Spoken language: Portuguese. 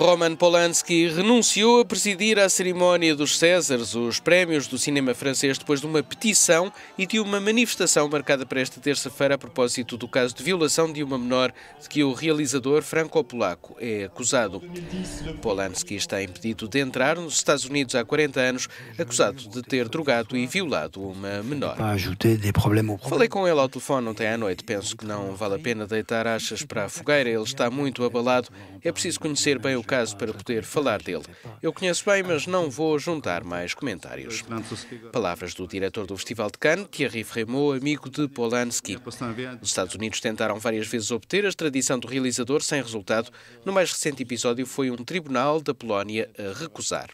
Roman Polanski renunciou a presidir a cerimónia dos Césares, os prémios do cinema francês, depois de uma petição e de uma manifestação marcada para esta terça-feira a propósito do caso de violação de uma menor de que o realizador franco-polaco é acusado. Polanski está impedido de entrar nos Estados Unidos há 40 anos, acusado de ter drogado e violado uma menor. Falei com ele ao telefone ontem à noite. Penso que não vale a pena deitar achas para a fogueira. Ele está muito abalado. É preciso conhecer bem o caso para poder falar dele. Eu conheço bem, mas não vou juntar mais comentários. Palavras do diretor do Festival de Cannes, Thierry Fremont, amigo de Polanski. Os Estados Unidos tentaram várias vezes obter a extradição do realizador sem resultado. No mais recente episódio foi um tribunal da Polónia a recusar.